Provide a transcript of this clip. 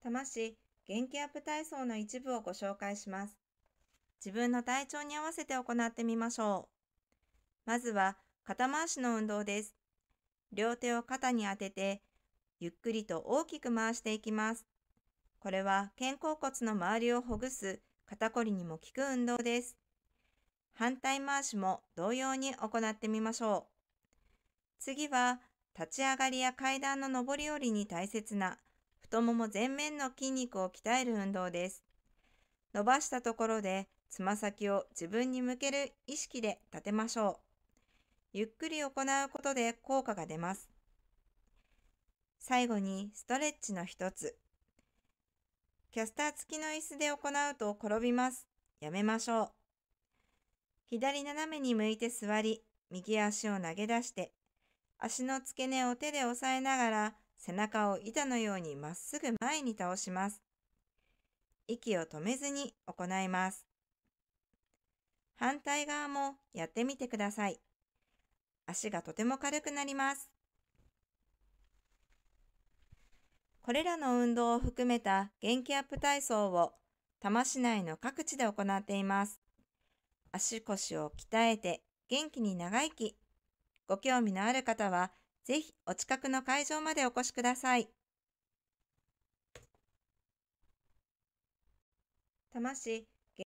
多摩市元気アップ体操の一部をご紹介します。自分の体調に合わせて行ってみましょう。まずは肩回しの運動です。両手を肩に当てて、ゆっくりと大きく回していきます。これは肩甲骨の周りをほぐす肩こりにも効く運動です。反対回しも同様に行ってみましょう。次は立ち上がりや階段の上り下りに大切な太もも前面の筋肉を鍛える運動です。伸ばしたところで、つま先を自分に向ける意識で立てましょう。ゆっくり行うことで効果が出ます。最後にストレッチの一つ。キャスター付きの椅子で行うと転びます。やめましょう。左斜めに向いて座り、右足を投げ出して、足の付け根を手で押さえながら背中を板のようにまっすぐ前に倒します。息を止めずに行います。反対側もやってみてください。足がとても軽くなります。これらの運動を含めた元気アップ体操を多摩市内の各地で行っています。足腰を鍛えて元気に長生き。ご興味のある方はぜひお近くの会場までお越しください。多摩市